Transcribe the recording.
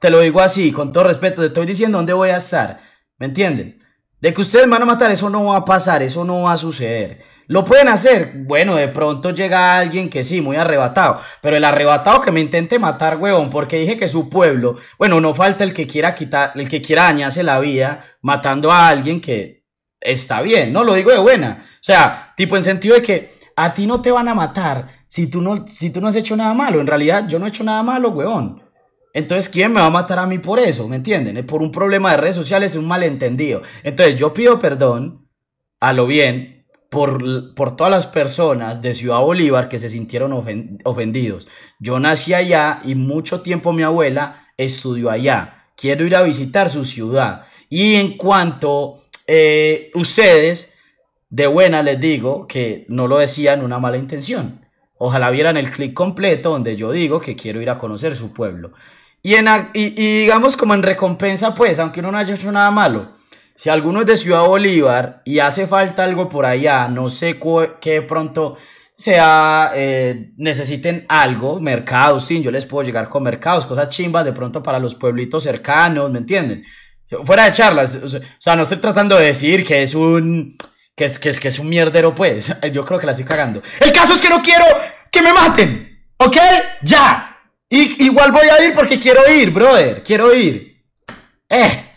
Te lo digo así, con todo respeto, te estoy diciendo dónde voy a estar. ¿Me entienden? De que ustedes me van a matar, eso no va a pasar, eso no va a suceder. Lo pueden hacer, bueno, de pronto llega alguien que sí, muy arrebatado, pero el arrebatado que me intente matar, huevón, porque dije que su pueblo, bueno, no falta el que quiera quitar, el que quiera dañarse la vida matando a alguien que está bien, no lo digo de buena, o sea, tipo en sentido de que a ti no te van a matar si tú no si tú no has hecho nada malo, en realidad yo no he hecho nada malo, huevón. Entonces, ¿quién me va a matar a mí por eso? ¿Me entienden? Por un problema de redes sociales, un malentendido. Entonces, yo pido perdón a lo bien por, todas las personas de Ciudad Bolívar que se sintieron ofendidos. Yo nací allá y mucho tiempo mi abuela estudió allá. Quiero ir a visitar su ciudad. Y en cuanto a eh, ustedes, de buena les digo que no lo decían una mala intención. Ojalá vieran el clip completo donde yo digo que quiero ir a conocer su pueblo. Y, en, digamos como en recompensa, pues, aunque uno no haya hecho nada malo, si alguno es de Ciudad Bolívar y hace falta algo por allá, no sé qué pronto sea, eh, necesiten algo, mercados, sí, yo les puedo llegar con mercados, cosas chimbas de pronto para los pueblitos cercanos, ¿me entienden? Fuera de charlas, o sea, no estoy tratando de decir que es un, que es, que, es, que es un mierdero, pues. Yo creo que la estoy cagando. El caso es que no quiero que me maten. ¿Ok? Ya. Y, igual voy a ir porque quiero ir, brother. Quiero ir. Eh.